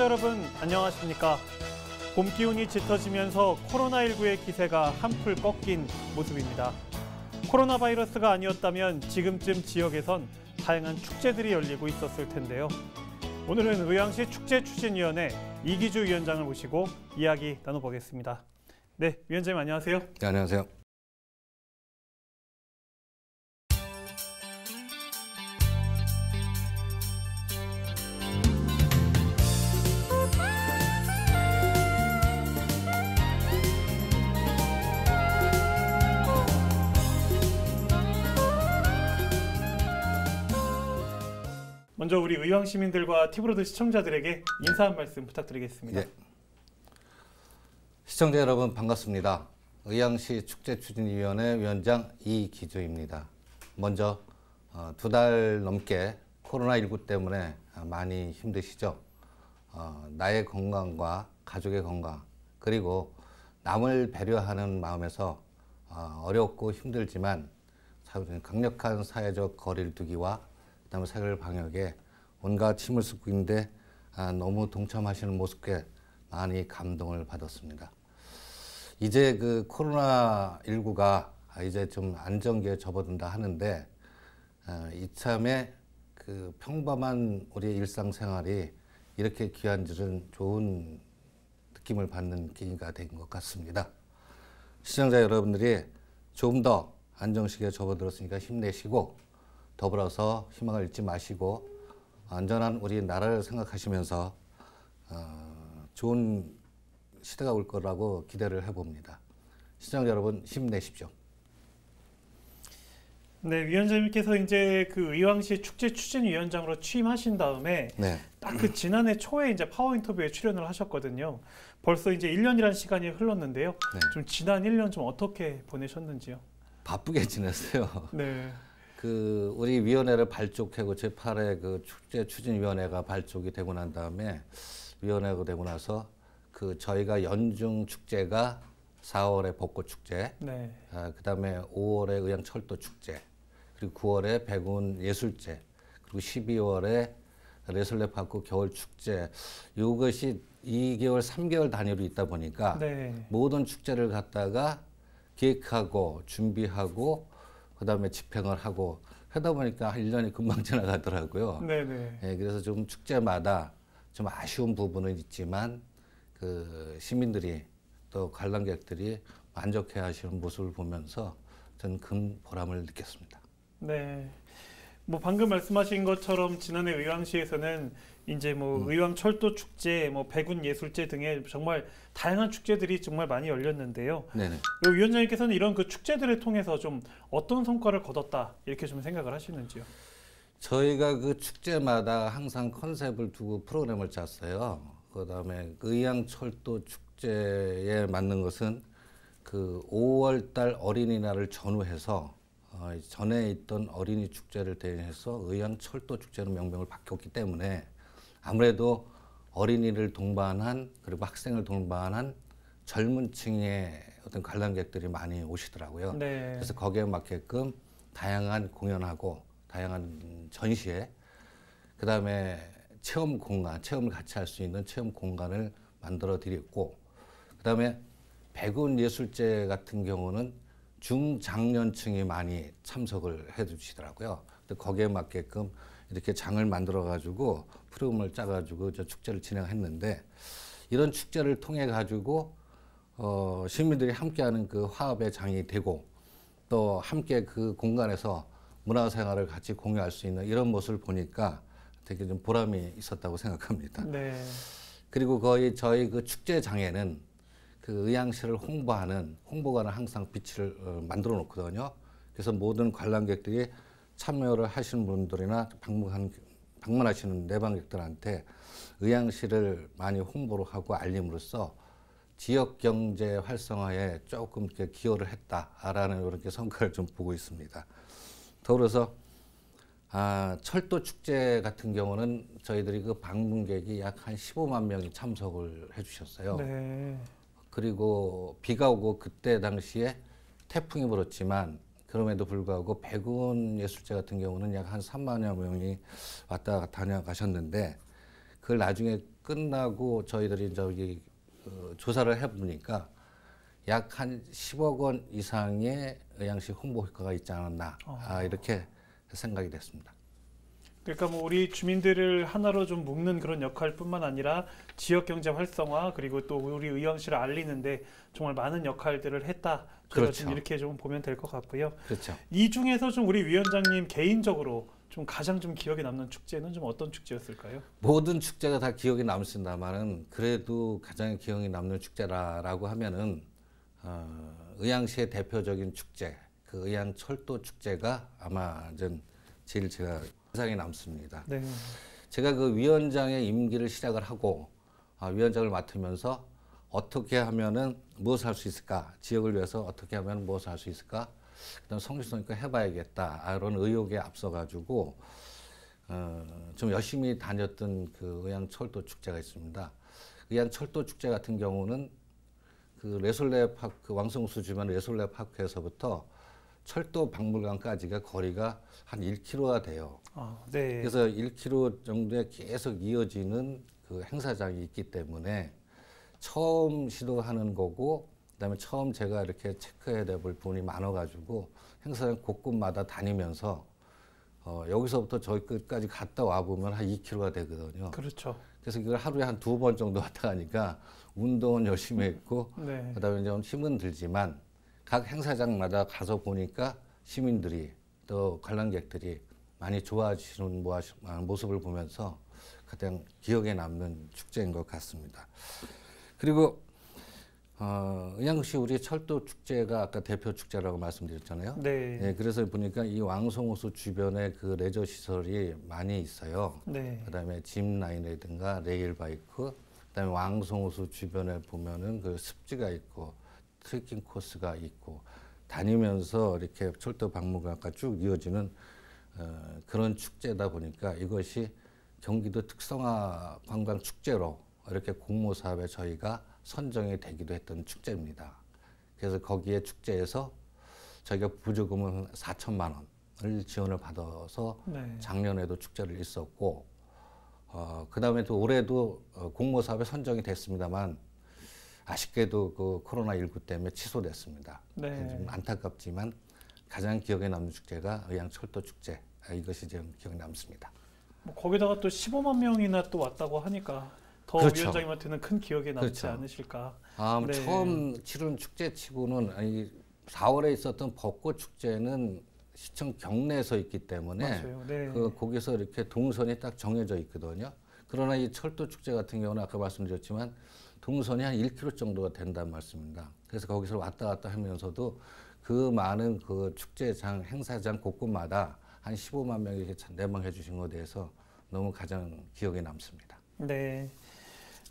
시청자 여러분 안녕하십니까? 봄 기운이 짙어지면서 코로나19의 기세가 한풀 꺾인 모습입니다. 코로나 바이러스가 아니었다면 지금쯤 지역에선 다양한 축제들이 열리고 있었을 텐데요. 오늘은 의왕시 축제추진위원회 이기주 위원장을 모시고 이야기 나눠보겠습니다. 네, 위원장님 안녕하세요. 네, 안녕하세요. 먼저 우리 의왕 시민들과 티브로드 시청자들에게 인사 한 말씀 부탁드리겠습니다. 예. 시청자 여러분 반갑습니다. 의왕시 축제추진위원회 위원장 이기조입니다. 먼저 어, 두달 넘게 코로나19 때문에 많이 힘드시죠? 어, 나의 건강과 가족의 건강 그리고 남을 배려하는 마음에서 어, 어렵고 힘들지만 강력한 사회적 거리를 두기와 그다음에 사결 방역에 온갖 힘을 쓰고 있는데 아, 너무 동참하시는 모습에 많이 감동을 받았습니다. 이제 그 코로나 19가 이제 좀 안정기에 접어든다 하는데 아, 이참에 그 평범한 우리 일상생활이 이렇게 귀한 줄은 좋은 느낌을 받는 계기가 된 것 같습니다. 시청자 여러분들이 조더 안정식에 접어들었으니까 힘내시고 더불어서 희망을 잃지 마시고 안전한 우리 나라를 생각하시면서 어, 좋은 시대가 올 거라고 기대를 해봅니다. 시청자 여러분 힘내십시오. 네, 위원장님께서 이제 그 의왕시 축제 추진위원장으로 취임하신 다음에 네. 딱그 지난해 초에 이제 파워 인터뷰에 출연을 하셨거든요. 벌써 이제 1년이라는 시간이 흘렀는데요. 네. 좀 지난 1년 좀 어떻게 보내셨는지요? 바쁘게 지냈어요. 네. 그 우리 위원회를 발족하고 제8회 그 축제 추진위원회가 발족이 되고 난 다음에 위원회가 되고 나서 그 저희가 연중 축제가 4월에 벚꽃 축제, 네. 아, 그다음에 5월에 의향 철도 축제, 그리고 9월에 백운 예술제, 그리고 12월에 레슬레 파크 겨울 축제 이것이 2개월, 3개월 단위로 있다 보니까 네. 모든 축제를 갖다가 기획하고 준비하고 그다음에 집행을 하고 하다 보니까 한 1년이 금방 지나가더라고요. 네네. 예, 그래서 좀 축제마다 좀 아쉬운 부분은 있지만 그 시민들이 또 관람객들이 만족해 하시는 모습을 보면서 저는 큰 보람을 느꼈습니다. 네. 뭐 방금 말씀하신 것처럼 지난해 의왕시에서는 이제 뭐 음. 의왕 철도 축제, 뭐 백운 예술제 등의 정말 다양한 축제들이 정말 많이 열렸는데요. 네네. 위원장님께서는 이런 그 축제들을 통해서 좀 어떤 성과를 거뒀다 이렇게 좀 생각을 하시는지요? 저희가 그 축제마다 항상 컨셉을 두고 프로그램을 짰어요. 그다음에 그 의양 철도 축제에 맞는 것은 그 5월달 어린이날을 전후해서 어, 전에 있던 어린이 축제를 대신해서 의왕 철도 축제로 명명을 바뀌었기 때문에 아무래도 어린이를 동반한 그리고 학생을 동반한 젊은 층의 어떤 관람객들이 많이 오시더라고요. 네. 그래서 거기에 맞게끔 다양한 공연하고 다양한 전시회 그다음에 체험 공간, 체험을 같이 할 수 있는 체험 공간을 만들어 드렸고 그다음에 백운 예술제 같은 경우는 중장년층이 많이 참석을 해주시더라고요. 거기에 맞게끔 이렇게 장을 만들어 가지고 프로그램을 짜 가지고 저 축제를 진행했는데 이런 축제를 통해 가지고 어 시민들이 함께하는 그 화합의 장이 되고 또 함께 그 공간에서 문화생활을 같이 공유할 수 있는 이런 모습을 보니까 되게 좀 보람이 있었다고 생각합니다. 네. 그리고 거의 저희 그 축제장에는 그 의향실을 홍보하는 홍보관은 항상 빛을 어, 만들어 놓거든요. 그래서 모든 관람객들이 참여를 하시는 분들이나 방문한, 방문하시는 내방객들한테 의향실을 많이 홍보를 하고 알림으로써 지역 경제 활성화에 조금 이렇게 기여를 했다라는 이렇게 성과를 좀 보고 있습니다. 더불어서 아, 철도 축제 같은 경우는 저희들이 그 방문객이 약 한 15만 명이 참석을 해주셨어요. 네. 그리고 비가 오고 그때 당시에 태풍이 불었지만 그럼에도 불구하고 백운 예술제 같은 경우는 약 한 3만여 명이 왔다 다녀가셨는데 그걸 나중에 끝나고 저희들이 저기 그 어, 조사를 해보니까 약 한 10억 원 이상의 양식 홍보 효과가 있지 않았나 아, 어. 아, 이렇게 생각이 됐습니다. 그러니까 뭐 우리 주민들을 하나로 좀 묶는 그런 역할뿐만 아니라 지역 경제 활성화 그리고 또 우리 의왕시를 알리는데 정말 많은 역할들을 했다. 그렇죠. 이렇게 좀 보면 될 것 같고요. 그렇죠. 이 중에서 좀 우리 위원장님 개인적으로 좀 가장 좀 기억에 남는 축제는 좀 어떤 축제였을까요? 모든 축제가 다 기억에 남습니다만은 그래도 가장 기억에 남는 축제라고 라 하면은 어, 의왕시의 대표적인 축제 그의왕 철도 축제가 아마 좀 제일 제가 인상이 남습니다. 네. 제가 그 위원장의 임기를 시작을 하고 아, 위원장을 맡으면서 어떻게 하면은 무엇을 할 수 있을까? 지역을 위해서 어떻게 하면 무엇을 할 수 있을까? 그다음 성실성있게 해봐야겠다. 아, 이런 의욕에 앞서가지고 어, 좀 열심히 다녔던 그 의양철도 축제가 있습니다. 그 의양철도 축제 같은 경우는 그 레솔레 파크 왕성수 주변 레솔레 파크에서부터 철도 박물관까지가 거리가 한 1km가 돼요. 아, 네. 그래서 1km 정도에 계속 이어지는 그 행사장이 있기 때문에 처음 시도하는 거고 그다음에 처음 제가 이렇게 체크해야 될 분이 많아가지고 행사장 곳곳마다 다니면서 어, 여기서부터 저기 끝까지 갔다 와 보면 한 2km가 되거든요. 그렇죠. 그래서 이걸 하루에 한 두 번 정도 왔다 가니까 운동은 열심히 했고 네. 그다음에 좀 힘은 들지만 각 행사장마다 가서 보니까 시민들이 또 관람객들이 많이 좋아하시는 아, 모습을 보면서 가장 기억에 남는 축제인 것 같습니다. 그리고 어, 의양시 우리 철도 축제가 아까 대표 축제라고 말씀드렸잖아요. 네. 네 그래서 보니까 이 왕성호수 주변에 그 레저 시설이 많이 있어요. 네. 그다음에 짐 라인이라든가 레일 바이크, 그다음에 왕성호수 주변에 보면은 그 습지가 있고 트레킹 코스가 있고 다니면서 이렇게 철도 박물관과 쭉 이어지는 어, 그런 축제다 보니까 이것이 경기도 특성화 관광 축제로 이렇게 공모 사업에 저희가 선정이 되기도 했던 축제입니다. 그래서 거기에 축제에서 저희가 부조금은 4천만 원을 지원을 받아서 네. 작년에도 축제를 있었고 어, 그 다음에 또 올해도 어, 공모 사업에 선정이 됐습니다만 아쉽게도 그 코로나 19 때문에 취소됐습니다. 네. 좀 안타깝지만 가장 기억에 남는 축제가 의향 철도 축제 아, 이것이 지금 기억에 남습니다. 뭐 거기다가 또 15만 명이나 또 왔다고 하니까 더 그렇죠. 위원장님한테는 큰 기억에 남지 그렇죠. 않으실까. 아, 뭐 네. 처음 치른 축제치고는 아니 4월에 있었던 벚꽃 축제는 시청 경내에서 있기 때문에 네. 그 거기서 이렇게 동선이 딱 정해져 있거든요. 그러나 이 철도 축제 같은 경우는 아까 말씀드렸지만 동선이 한 1km 정도가 된다는 말씀입니다. 그래서 거기서 왔다 갔다 하면서도 그 많은 그 축제장, 행사장 곳곳마다 한 15만 명이 이렇게 내방해 네 주신 것에 대해서 너무 가장 기억에 남습니다. 네.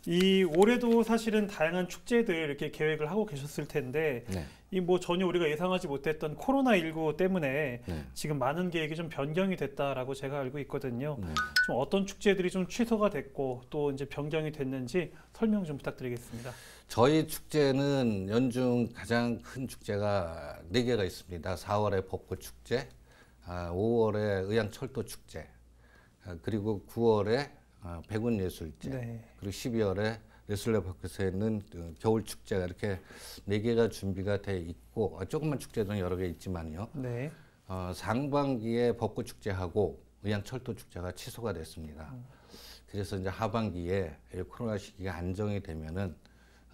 이 올해도 사실은 다양한 축제들 이렇게 계획을 하고 계셨을 텐데 네. 이뭐 전혀 우리가 예상하지 못했던 코로나 19 때문에 네. 지금 많은 계획이 좀 변경이 됐다라고 제가 알고 있거든요. 네. 좀 어떤 축제들이 좀 취소가 됐고 또 이제 변경이 됐는지 설명 좀 부탁드리겠습니다. 저희 축제는 연중 가장 큰 축제가 네 개가 있습니다. 4월에 벚꽃 축제, 5월에 아, 의양철도 축제, 아, 그리고 9월에 어, 백운 예술제 네. 그리고 12월에 레슬러 파크에서 있는 그 겨울 축제가 이렇게 네 개가 준비가 돼 있고 어, 조금만 축제는 여러 개 있지만요. 네. 어, 상반기에 벚꽃 축제하고 의향 철도 축제가 취소가 됐습니다. 음. 그래서 이제 하반기에 코로나 시기가 안정이 되면은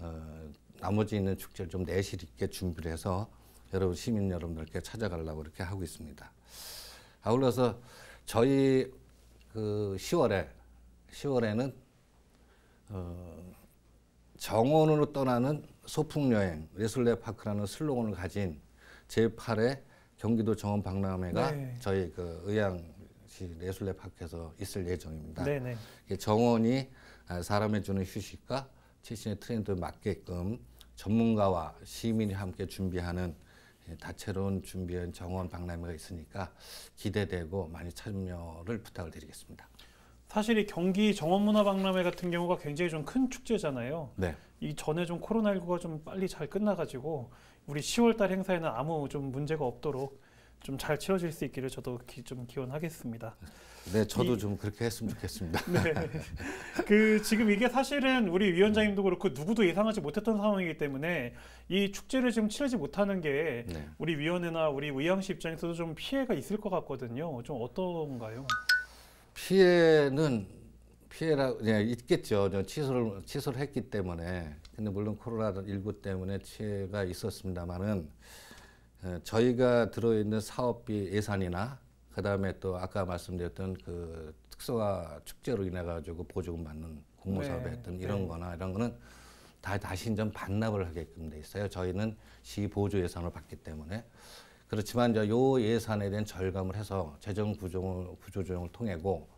어, 나머지 있는 축제를 좀 내실 있게 준비를 해서 여러분 시민 여러분들께 찾아가려고 이렇게 하고 있습니다. 아울러서 저희 그 10월에 10월에는 어, 정원으로 떠나는 소풍여행 레슬레파크라는 슬로건을 가진 제8회 경기도 정원 박람회가 네. 저희 그 의왕시 레슬레파크에서 있을 예정입니다. 네, 네. 정원이 아, 사람에 주는 휴식과 최신의 트렌드에 맞게끔 전문가와 시민이 함께 준비하는 예, 다채로운 준비한 정원 박람회가 있으니까 기대되고 많이 참여를 부탁을 드리겠습니다. 사실 이 경기 정원문화박람회 같은 경우가 굉장히 좀 큰 축제잖아요. 네. 이 전에 좀 코로나19가 좀 빨리 잘 끝나가지고 우리 10월달 행사에는 아무 좀 문제가 없도록 좀 잘 치러질 수 있기를 저도 기, 좀 기원하겠습니다. 네, 저도 이, 좀 그렇게 했으면 좋겠습니다. 네. 그 지금 이게 사실은 우리 위원장님도 그렇고 누구도 예상하지 못했던 상황이기 때문에 이 축제를 지금 치르지 못하는 게 네. 우리 위원회나 우리 의왕시 입장에서도 좀 피해가 있을 것 같거든요. 좀 어떤가요? 피해는 피해라 예, 있겠죠. 취소를 취소를 했기 때문에 근데 물론 코로나 19 때문에 피해가 있었습니다만은 어, 저희가 들어있는 사업비 예산이나 그 다음에 또 아까 말씀드렸던 그 특성화 축제로 인해 가지고 보조금 받는 공모사업에 네. 했던 이런 네. 거나 이런 거는 다 다시 이제 반납을 하게끔 돼 있어요. 저희는 시 보조 예산을 받기 때문에 그렇지만 이제 요 예산에 대한 절감을 해서 재정 구조조정을, 구조조정을 통해고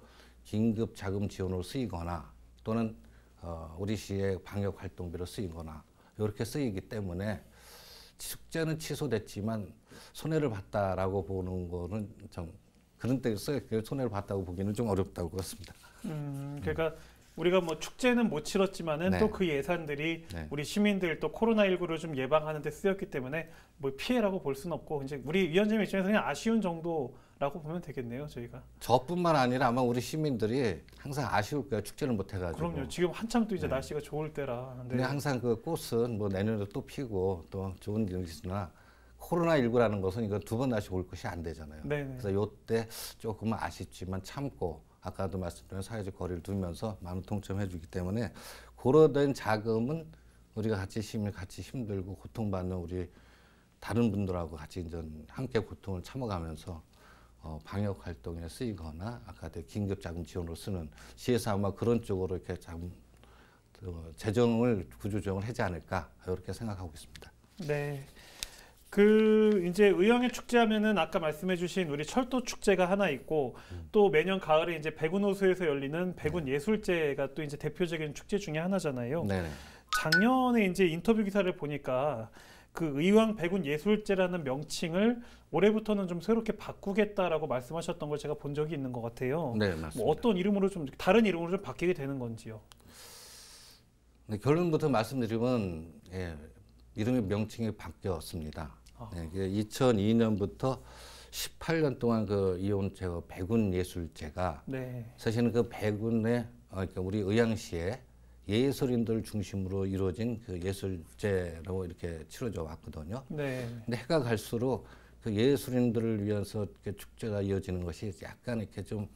긴급 자금 지원으로 쓰이거나 또는 어, 우리 시의 방역 활동비로 쓰이거나 이렇게 쓰이기 때문에 숙제는 취소됐지만 손해를 봤다라고 보는 거는 좀 그런 때에서 그 손해를 봤다고 보기는 좀 어렵다고 그렇습니다. 음, 그러니까 음. 우리가 뭐 축제는 못 치렀지만은 네. 또그 예산들이 네. 우리 시민들 또 코로나19를 좀 예방하는 데 쓰였기 때문에 뭐 피해라고 볼 수는 없고 이제 우리 위원장님 입장에서 그냥 아쉬운 정도라고 보면 되겠네요 저희가 저뿐만 아니라 아마 우리 시민들이 항상 아쉬울 거예요 축제를 못 해가지고 그럼요 지금 한참 또 이제 네. 날씨가 좋을 때라 근 근데 항상 그 꽃은 뭐 내년에 또 피고 또 좋은 일이 있으나 코로나19라는 것은 이건 두번 다시 올 것이 안 되잖아요. 네네. 그래서 요때 조금은 아쉽지만 참고 아까도 말씀드린 사회적 거리를 두면서 많은 통점해 주기 때문에 고려된 자금은 우리가 같이 힘을 같이 힘들고 고통받는 우리 다른 분들하고 같이 이제 함께 고통을 참아가면서 어, 방역 활동에 쓰이거나 아까 도 그 긴급 자금 지원으로 쓰는 시에서 아마 그런 쪽으로 이렇게 자금 어, 재정을 구조조정을 하지 않을까 이렇게 생각하고 있습니다. 네. 그 이제 의왕의 축제하면은 아까 말씀해주신 우리 철도 축제가 하나 있고 음. 또 매년 가을에 이제 백운호수에서 열리는 백운 네. 예술제가 또 이제 대표적인 축제 중에 하나잖아요. 네 작년에 이제 인터뷰 기사를 보니까 그 의왕 백운 예술제라는 명칭을 올해부터는 좀 새롭게 바꾸겠다라고 말씀하셨던 걸 제가 본 적이 있는 것 같아요. 네, 맞습니다. 뭐 어떤 이름으로 좀 다른 이름으로 좀 바뀌게 되는 건지요. 네, 결론부터 말씀드리면 예, 이름의 명칭이 바뀌었습니다. 아. 네, 2002년부터 18년 동안 그 이온 제거 백운 예술제가 네. 사실은 그 백운의 어, 그러니까 우리 의왕시에 예술인들 중심으로 이루어진 그 예술제로 이렇게 치러져 왔거든요. 네. 근데 해가 갈수록 그 예술인들을 위해서 이렇게 축제가 이어지는 것이 약간 이렇게 좀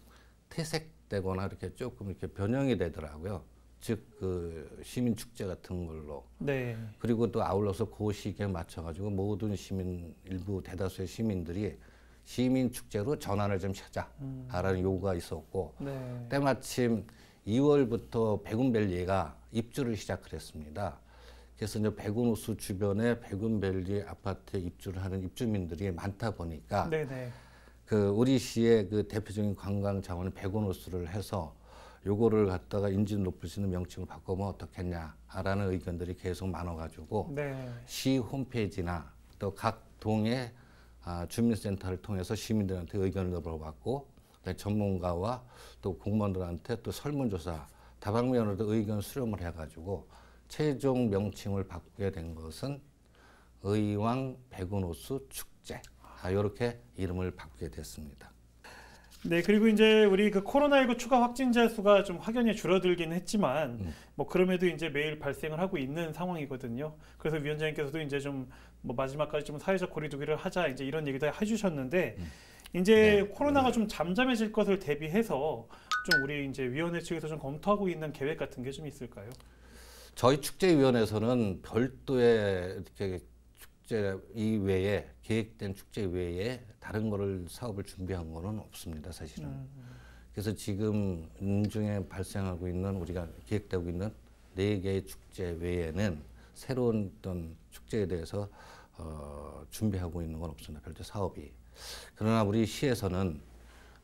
퇴색되거나 이렇게 조금 이렇게 변형이 되더라고요. 즉그 시민 축제 같은 걸로 네. 그리고 또 아울러서 고 시기에 맞춰가지고 모든 시민 일부 대다수의 시민들이 시민 축제로 전환을 좀 찾아라는 음. 요구가 있었고 네. 때마침 2월부터 백운밸리가 입주를 시작을 했습니다. 그래서 이제 백운호수 주변에 백운밸리 아파트 에 입주를 하는 입주민들이 많다 보니까 네네. 네. 그 우리 시의 그 대표적인 관광 자원인 백운호수를 해서 요거를 갖다가 인지 높을 수 있는 명칭을 바꾸면 어떻겠냐라는 의견들이 계속 많아가지고 네. 시 홈페이지나 또 각 동의 아, 주민센터를 통해서 시민들한테 의견을 물어봤고 전문가와 또 공무원들한테 또 설문조사 다방면으로 의견 수렴을 해가지고 최종 명칭을 바꾸게 된 것은 의왕 백운호수 축제 아, 이렇게 이름을 바꾸게 됐습니다. 네, 그리고 이제 우리 그 코로나19 추가 확진자 수가 좀 확연히 줄어들긴 했지만 음. 뭐 그럼에도 이제 매일 발생을 하고 있는 상황이거든요. 그래서 위원장님께서도 이제 좀 뭐 마지막까지 좀 사회적 거리두기를 하자 이제 이런 얘기도 해주셨는데 음. 이제 네. 코로나가 좀 잠잠해질 것을 대비해서 좀 우리 이제 위원회 측에서 좀 검토하고 있는 계획 같은 게 좀 있을까요? 저희 축제위원회에서는 별도의 이렇게 축제 이외에 계획된 축제 외에 다른 거를 사업을 준비한 거는 없습니다, 사실은. 음, 음. 그래서 지금 인중에 발생하고 있는 우리가 기획되고 있는 네 개의 축제 외에는 새로운 어떤 축제에 대해서 어, 준비하고 있는 건 없습니다. 별도 사업이. 그러나 우리 시에서는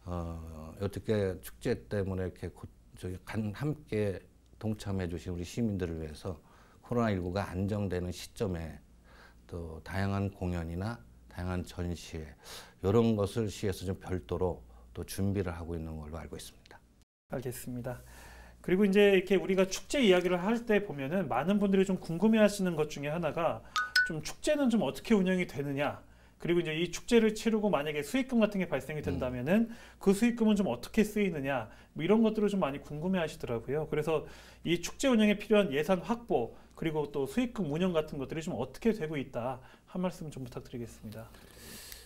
어, 어떻게 축제 때문에 이렇게 고, 저기 간, 함께 동참해 주신 우리 시민들을 위해서 코로나19가 안정되는 시점에 또 다양한 공연이나 다양한 전시회 이런 것을 시에서 좀 별도로 또 준비를 하고 있는 걸로 알고 있습니다. 알겠습니다. 그리고 이제 이렇게 우리가 축제 이야기를 할 때 보면은 많은 분들이 좀 궁금해하시는 것 중에 하나가 좀 축제는 좀 어떻게 운영이 되느냐 그리고 이제 이 축제를 치르고 만약에 수익금 같은 게 발생이 된다면은 그 수익금은 좀 어떻게 쓰이느냐 뭐 이런 것들을 좀 많이 궁금해 하시더라고요. 그래서 이 축제 운영에 필요한 예산 확보 그리고 또 수익금 운영 같은 것들이 좀 어떻게 되고 있다 한 말씀 좀 부탁드리겠습니다.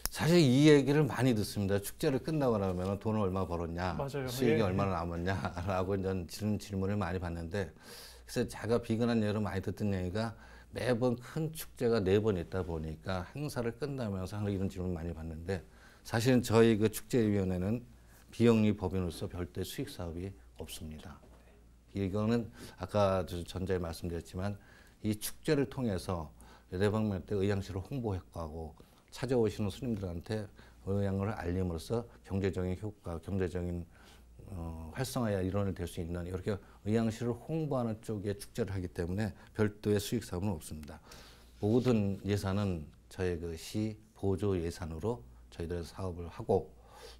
사실 이 얘기를 많이 듣습니다. 축제를 끝나고 나면 돈을 얼마 벌었냐, 맞아요. 수익이 예, 예. 얼마나 남았냐라고 이제 질문, 질문을 많이 받는데 그래서 제가 비근한 예로 많이 듣던 얘기가 매번 큰 축제가 네 번 있다 보니까 행사를 끝나면서 항상 이런 질문 많이 받는데 사실은 저희 그 축제위원회는 비영리 법인으로서 별도의 수익 사업이 없습니다. 이거는 아까 전자에 말씀드렸지만 이 축제를 통해서 대방면 때 의향실을 홍보했고 찾아오시는 손님들한테 의향을 알림으로써 경제적인 효과, 경제적인 어, 활성화야 일원이 될 수 있는 이렇게 의향실을 홍보하는 쪽에 축제를 하기 때문에 별도의 수익 사업은 없습니다. 모든 예산은 저희 그 시 보조 예산으로 저희들 사업을 하고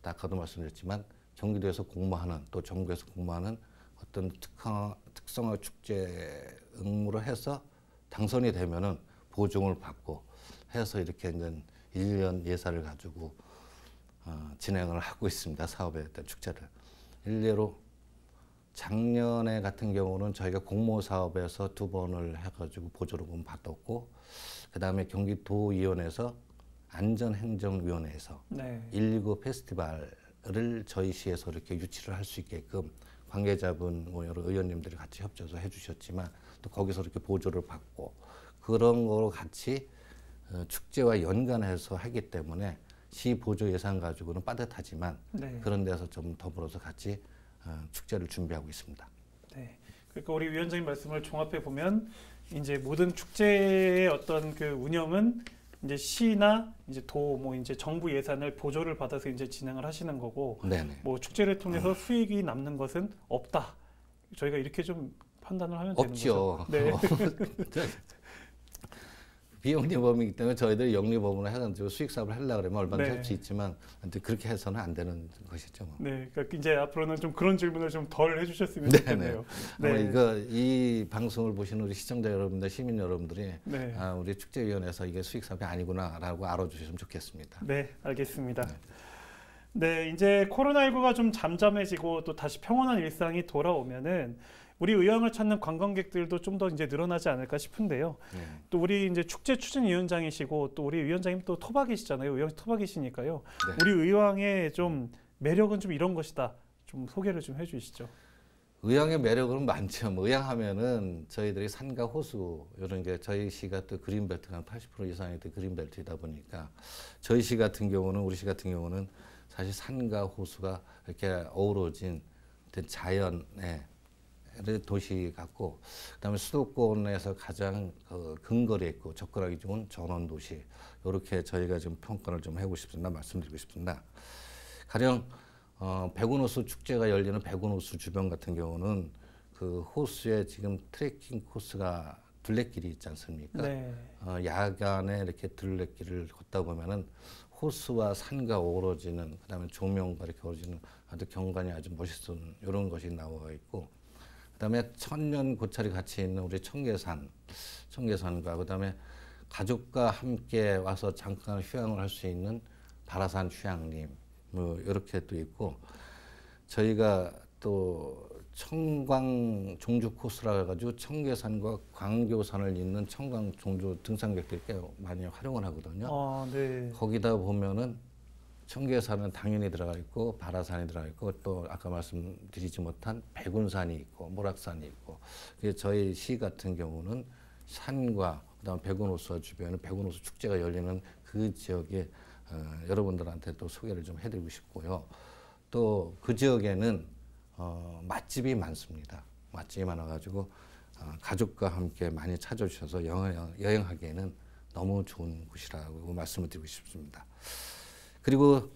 아까도 말씀드렸지만 경기도에서 공모하는 또 정부에서 공모하는 어떤 특화, 특성화 축제 응모를 해서 당선이 되면은 보증을 받고 해서 이렇게 이제 1년 예산을 가지고 어, 진행을 하고 있습니다. 사업에 대한 축제를. 일례로 작년에 같은 경우는 저희가 공모 사업에서 두 번을 해가지고 보조로금 받았고 그 다음에 경기도의원에서 안전행정위원회에서 네. 119 페스티벌을 저희 시에서 이렇게 유치를 할 수 있게끔 관계자분 뭐 여러 의원님들이 같이 협조해서 해주셨지만 또 거기서 이렇게 보조를 받고 그런 거로 같이 어, 축제와 연관해서 하기 때문에 시 보조 예산 가지고는 빠듯하지만 네. 그런 데서 좀 더불어서 같이 어, 축제를 준비하고 있습니다. 네. 그러니까 우리 위원장님 말씀을 종합해 보면 이제 모든 축제의 어떤 그 운영은 이제 시나 이제 도 뭐 이제 정부 예산을 보조를 받아서 이제 진행을 하시는 거고 네네. 뭐 축제를 통해서 음. 수익이 남는 것은 없다. 저희가 이렇게 좀 판단을 하면 없죠. 되는 거죠. 네. 비영리 법이기 때문에 저희들이 영리 법으로 해가지고 수익 사업을 하려 그러면 얼마든지 네. 할수 있지만 그렇게 해서는 안 되는 것이죠. 뭐. 네, 그러니까 이제 앞으로는 좀 그런 질문을 좀 덜 해주셨으면 네, 좋겠네요. 네, 네. 이거 이 방송을 보시는 우리 시청자 여러분들, 시민 여러분들이 네. 아, 우리 축제위원회에서 이게 수익 사업이 아니구나라고 알아주셨으면 좋겠습니다. 네, 알겠습니다. 네. 네, 이제 코로나19가 좀 잠잠해지고 또 다시 평온한 일상이 돌아오면은 우리 의왕을 찾는 관광객들도 좀 더 이제 늘어나지 않을까 싶은데요. 네. 또 우리 이제 축제 추진위원장이시고 또 우리 위원장님 또 토박이시잖아요. 의왕 토박이시니까요. 네. 우리 의왕의 좀 매력은 좀 이런 것이다. 좀 소개를 좀 해주시죠. 의향의 매력은 많죠. 뭐 의향하면은 저희들이 산과 호수 이런 게 저희 시가 또 그린벨트가 80% 이상이 또 그린벨트이다 보니까 저희 시 같은 경우는 우리 시 같은 경우는 사실 산과 호수가 이렇게 어우러진 자연의 도시 같고 그다음에 수도권에서 가장 그 근거리 있고 접근하기 좋은 전원 도시 이렇게 저희가 지금 평가를 좀 하고 싶습니다 말씀드리고 싶습니다. 가령 어, 백운호수 축제가 열리는 백운호수 주변 같은 경우는 그 호수에 지금 트레킹 코스가 둘레길이 있지 않습니까? 네. 어, 야간에 이렇게 둘레길을 걷다 보면은 호수와 산과 어우러지는 그다음에 조명과 이렇게 어우러지는 아주 경관이 아주 멋있는 이런 것이 나와 있고 그다음에 천년 고찰이 같이 있는 우리 청계산, 청계산과 그다음에 가족과 함께 와서 잠깐 휴양을 할 수 있는 바라산 휴양림 뭐 이렇게 또 있고 저희가 또 청광 종주 코스라 해가지고 청계산과 광교산을 잇는 청광 종주 등산객들께 많이 활용을 하거든요. 아, 네. 거기다 보면은 청계산은 당연히 들어가 있고 바라산이 들어가 있고 또 아까 말씀드리지 못한 백운산이 있고 모락산이 있고 그래서 저희 시 같은 경우는 산과 그다음 백운호수 주변에 백운호수 축제가 열리는 그 지역에 어, 여러분들한테 또 소개를 좀 해드리고 싶고요. 또 그 지역에는 어, 맛집이 많습니다. 맛집이 많아가지고 어, 가족과 함께 많이 찾아주셔서 여행, 여행하기에는 너무 좋은 곳이라고 말씀을 드리고 싶습니다. 그리고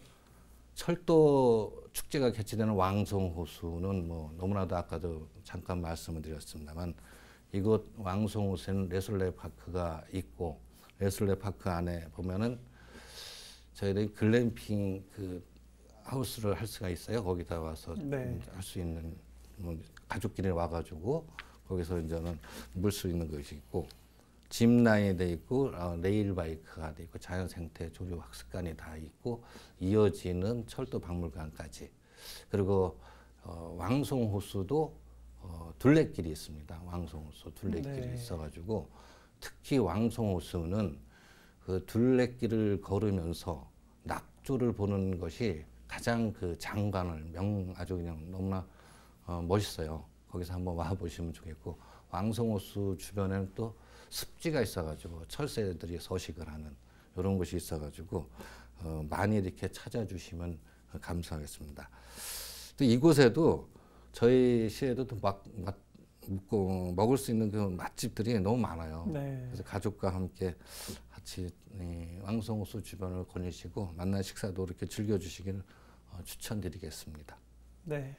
철도 축제가 개최되는 왕송호수는 뭐 너무나도 아까도 잠깐 말씀을 드렸습니다만 이곳 왕송호수에는 레슬레 파크가 있고 레슬레 파크 안에 보면은 저희들이 글램핑 그 하우스를 할 수가 있어요. 거기다 와서 네. 할수 있는 뭐 가족끼리 와가지고 거기서 이제는 물 수 있는 것이 있고 짚라인이 돼 있고 어, 레일 바이크가 돼 있고 자연 생태 조류 학습관이 다 있고 이어지는 철도 박물관까지 그리고 어, 왕송호수도 어, 둘레길이 있습니다. 왕송호수 둘레길이 네. 있어가지고 특히 왕송호수는 그 둘레길을 걸으면서 낙조를 보는 것이 가장 그 장관을 명 아주 그냥 너무나 어, 멋있어요. 거기서 한번 와 보시면 좋겠고 왕송호수 주변에는 또 습지가 있어가지고 철새들이 서식을 하는 이런 곳이 있어가지고 어, 많이 이렇게 찾아주시면 감사하겠습니다. 이곳에도 저희 시에도 막, 막 먹고 먹을 수 있는 그 맛집들이 너무 많아요. 네. 그래서 가족과 함께 같이 왕성호수 주변을 거니시고 만난 식사도 이렇게 즐겨주시기를 어, 추천드리겠습니다. 네.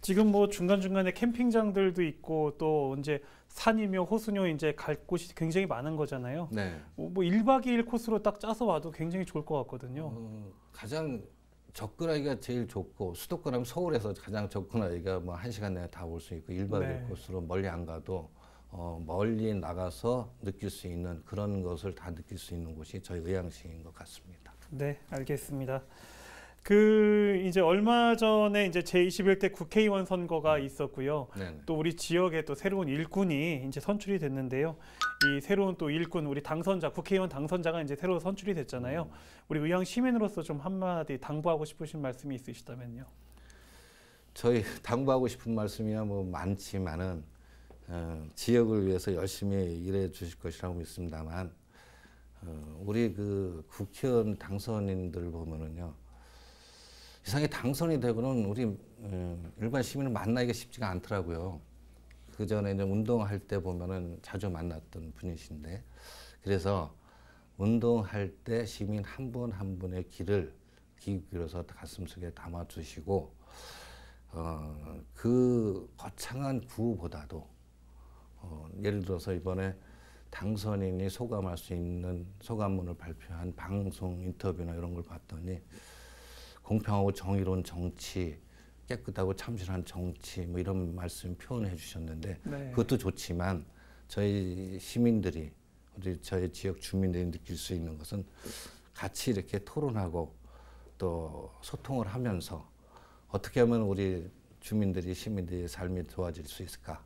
지금 뭐 중간중간에 캠핑장들도 있고 또 이제 산이며 호수며 이제 갈 곳이 굉장히 많은 거잖아요. 네. 뭐 1박 뭐 2일 코스로 딱 짜서 와도 굉장히 좋을 것 같거든요. 음, 가장 접근하기가 제일 좋고 수도권하면 서울에서 가장 접근하기가 뭐 1시간 내에 다 올 수 있고 1박 2일 네. 코스로 멀리 안 가도 어, 멀리 나가서 느낄 수 있는 그런 것을 다 느낄 수 있는 곳이 저희 의향식인 것 같습니다. 네, 알겠습니다. 그 이제 얼마 전에 이제 제21대 국회의원 선거가 음. 있었고요. 네네. 또 우리 지역에 또 새로운 일꾼이 이제 선출이 됐는데요. 이 새로운 또 일꾼 우리 당선자 국회의원 당선자가 이제 새로 선출이 됐잖아요. 음. 우리 의왕 시민으로서 좀 한마디 당부하고 싶으신 말씀이 있으시다면요. 저희 당부하고 싶은 말씀이야 뭐 많지만은 어, 지역을 위해서 열심히 일해 주실 것이라고 믿습니다만 어, 우리 그 국회의원 당선인들 보면은요. 이상에 당선이 되고는 우리 음, 일반 시민을 만나기가 쉽지가 않더라고요. 그 전에 이제 운동할 때 보면은 자주 만났던 분이신데 그래서 운동할 때 시민 한 분한 한 분의 길을 기울여서 가슴속에 담아주시고 어, 그 거창한 구호보다도 어, 예를 들어서 이번에 당선인이 소감할 수 있는 소감문을 발표한 방송 인터뷰나 이런 걸 봤더니 공평하고 정의로운 정치, 깨끗하고 참신한 정치 뭐 이런 말씀 표현해 주셨는데 네. 그것도 좋지만 저희 시민들이 우리 저희 지역 주민들이 느낄 수 있는 것은 같이 이렇게 토론하고 또 소통을 하면서 어떻게 하면 우리 주민들이 시민들이 삶이 좋아질 수 있을까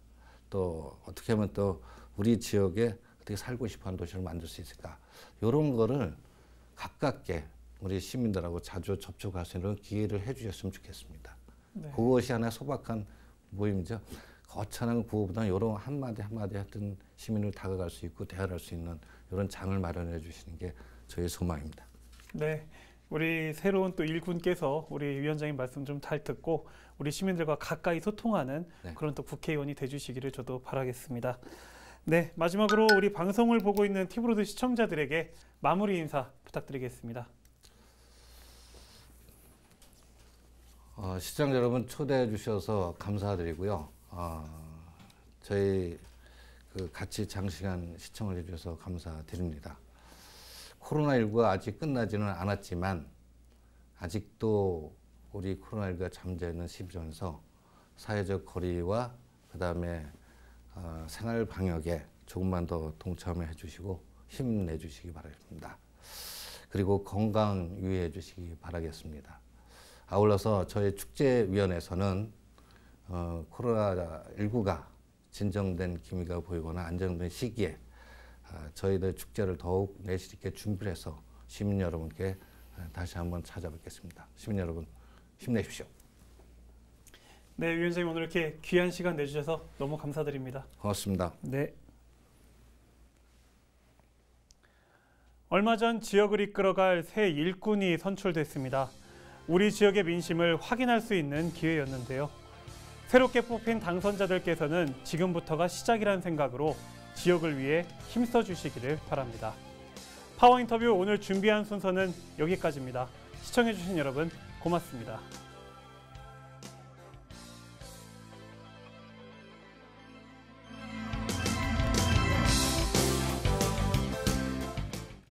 또 어떻게 하면 또 우리 지역에 어떻게 살고 싶어하는 도시를 만들 수 있을까 이런 거를 가깝게 우리 시민들하고 자주 접촉할 수 있는 기회를 해주셨으면 좋겠습니다. 네. 그것이 하나 소박한 모임이죠. 거창한 구호보다 이런 한마디 한마디 하여 시민을 다가갈 수 있고 대화할 수 있는 이런 장을 마련해 주시는 게 저의 소망입니다. 네. 우리 새로운 또 일군께서 우리 위원장님 말씀 좀 잘 듣고 우리 시민들과 가까이 소통하는 네. 그런 또 국회의원이 되주시기를 저도 바라겠습니다. 네, 마지막으로 우리 방송을 보고 있는 티브로드 시청자들에게 마무리 인사 부탁드리겠습니다. 어, 시청자 여러분 초대해 주셔서 감사드리고요. 어, 저희 그 같이 장시간 시청을 해주셔서 감사드립니다. 코로나19가 아직 끝나지는 않았지만 아직도 우리 코로나19가 잠재는 시비면서 사회적 거리와 그 다음에 어, 생활 방역에 조금만 더 동참해 주시고 힘내 주시기 바랍니다. 그리고 건강 유의해 주시기 바라겠습니다. 아울러서 저희 축제위원회에서는 어, 코로나19가 진정된 기미가 보이거나 안정된 시기에 어, 저희들 축제를 더욱 내실 있게 준비를 해서 시민 여러분께 다시 한번 찾아뵙겠습니다. 시민 여러분 힘내십시오. 네, 위원장님 오늘 이렇게 귀한 시간 내주셔서 너무 감사드립니다. 고맙습니다. 네. 얼마 전 지역을 이끌어갈 새 일꾼이 선출됐습니다. 우리 지역의 민심을 확인할 수 있는 기회였는데요. 새롭게 뽑힌 당선자들께서는 지금부터가 시작이란 생각으로 지역을 위해 힘써 주시기를 바랍니다. 파워 인터뷰 오늘 준비한 순서는 여기까지입니다. 시청해주신 여러분 고맙습니다.